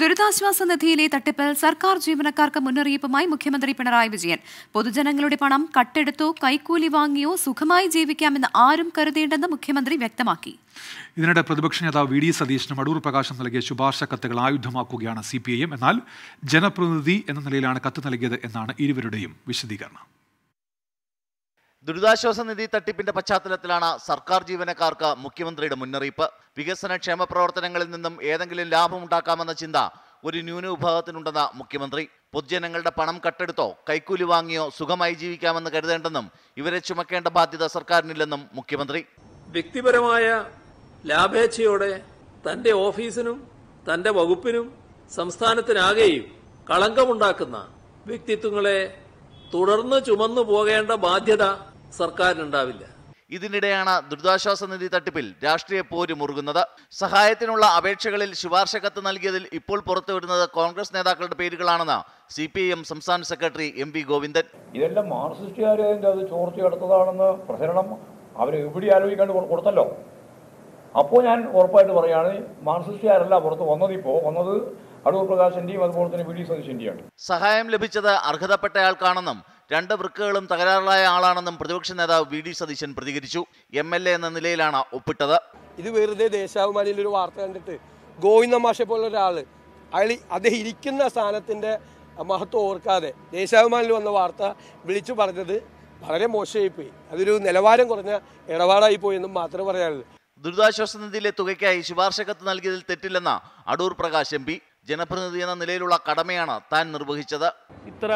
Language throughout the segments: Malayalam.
ദുരിതാശ്വാസ നിധിയിലെ തട്ടിപ്പിൽ സർക്കാർ ജീവനക്കാർക്ക് മുന്നറിയിപ്പുമായി മുഖ്യമന്ത്രി പിണറായി വിജയൻ പൊതുജനങ്ങളുടെ പണം കട്ടെടുത്തോ കൈക്കൂലി വാങ്ങിയോ സുഖമായി ജീവിക്കാമെന്ന് ആരും കരുതേണ്ടെന്ന് മുഖ്യമന്ത്രി വ്യക്തമാക്കി ഇതിനിടെ പ്രതിപക്ഷ നേതാവ് വി ഡി സതീശനും മടൂർ പ്രകാശം നൽകിയ ശുപാർശ കത്തുകൾ ആയുധമാക്കുകയാണ് സി എന്നാൽ ജനപ്രതിനിധി എന്ന നിലയിലാണ് കത്ത് നൽകിയത് എന്നാണ് ഇരുവരുടെയും വിശദീകരണം ദുരിതാശ്വാസ നിധി തട്ടിപ്പിന്റെ പശ്ചാത്തലത്തിലാണ് സർക്കാർ ജീവനക്കാർക്ക് മുഖ്യമന്ത്രിയുടെ മുന്നറിയിപ്പ് വികസന ക്ഷേമ പ്രവർത്തനങ്ങളിൽ നിന്നും ഏതെങ്കിലും ലാഭമുണ്ടാക്കാമെന്ന ചിന്ത ഒരു ന്യൂന വിഭാഗത്തിനുണ്ടെന്ന മുഖ്യമന്ത്രി പൊതുജനങ്ങളുടെ പണം കട്ടെടുത്തോ കൈക്കൂലി വാങ്ങിയോ സുഖമായി ജീവിക്കാമെന്ന് കരുതേണ്ടെന്നും ഇവരെ ചുമക്കേണ്ട ബാധ്യത സർക്കാരിനില്ലെന്നും മുഖ്യമന്ത്രി വ്യക്തിപരമായ ലാഭേച്ഛയോടെ തന്റെ ഓഫീസിനും തന്റെ വകുപ്പിനും സംസ്ഥാനത്തിനാകെയും കളങ്കമുണ്ടാക്കുന്ന വ്യക്തിത്വങ്ങളെ തുടർന്ന് ചുമന്നു പോകേണ്ട ബാധ്യത സർക്കാരിനുണ്ടാവില്ല ഇതിനിടെയാണ് ദുരിതാശ്വാസ നിധി തട്ടിപ്പിൽ രാഷ്ട്രീയ പോര് മുറുകുന്നത് സഹായത്തിനുള്ള അപേക്ഷകളിൽ ശുപാർശ കത്ത് നൽകിയതിൽ ഇപ്പോൾ പുറത്തുവിടുന്നത് കോൺഗ്രസ് നേതാക്കളുടെ പേരുകളാണെന്ന് സി പി എം സംസ്ഥാന സെക്രട്ടറി എം വി ഗോവിന്ദൻ ഇതെല്ലാം മാർക്സിസ്റ്റുകാരെ അത് ചോർച്ച എടുത്തതാണെന്ന് പ്രചരണം അവരെ എവിടെ ആലോചിക്കാണ്ട് കൊടുത്തല്ലോ അപ്പോൾ ഞാൻ ഉറപ്പായിട്ട് പറയുകയാണ് മാർക്സിസ്റ്റുകാരല്ല പുറത്ത് വന്നതിപ്പോൾ വന്നത് അടൂർ പ്രകാശിന്റെയും അതുപോലെ തന്നെ വി ഡി സതീശിൻ്റെയാണ് സഹായം ലഭിച്ചത് അർഹതപ്പെട്ടയാൾക്കാണെന്നും രണ്ട് വൃക്കകളും തകരാറിലായ ആളാണെന്നും പ്രതിപക്ഷ നേതാവ് വി ഡി സതീശൻ പ്രതികരിച്ചു എം എൽ എ എന്ന നിലയിലാണ് ഒപ്പിട്ടത് ഇത് വെറുതെ ദേശാഭിമാനിയിൽ ഒരു വാർത്ത കണ്ടിട്ട് ഗോവിന്ദ മാഷെ പോലുള്ള ഒരാൾ അയാൾ അദ്ദേഹം ഇരിക്കുന്ന സ്ഥാനത്തിന്റെ മഹത്വം ഓർക്കാതെ ദേശാഭിമാനിൽ വന്ന വാർത്ത വിളിച്ചു പറഞ്ഞത് വളരെ മോശമായിപ്പോയി അതൊരു നിലവാരം കുറഞ്ഞ ഇടപാടായി പോയി എന്നും മാത്രമേ പറയാനുള്ളൂ ദുരിതാശ്വാസ നിധിയിലെ തുകയ്ക്കായി ശുപാർശ കത്ത് നൽകിയതിൽ തെറ്റില്ലെന്ന അടൂർ പ്രകാശ് എം പി ജനപ്രതിനിധി എന്ന നിലയിലുള്ള കടമയാണ് താൻ നിർവഹിച്ചത് ഇത്ര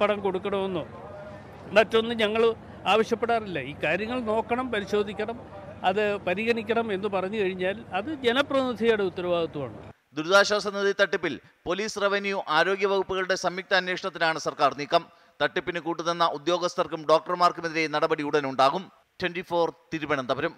പണം കൊടുക്കണമെന്നോ മറ്റൊന്നും ഞങ്ങൾ ആവശ്യപ്പെടാറില്ല ഈ കാര്യങ്ങൾ നോക്കണം പരിശോധിക്കണം അത് പരിഗണിക്കണം എന്ന് പറഞ്ഞു കഴിഞ്ഞാൽ അത് ജനപ്രതിനിധിയുടെ ഉത്തരവാദിത്വമാണ് ദുരിതാശ്വാസ നിധി തട്ടിപ്പിൽ പോലീസ് റവന്യൂ ആരോഗ്യ വകുപ്പുകളുടെ സംയുക്ത അന്വേഷണത്തിനാണ് സർക്കാർ നീക്കം തട്ടിപ്പിന് കൂട്ടുനിന്ന ഉദ്യോഗസ്ഥർക്കും ഡോക്ടർമാർക്കുമെതിരെ നടപടി ഉടൻ ഉണ്ടാകും ട്വന്റി ഫോർ തിരുവനന്തപുരം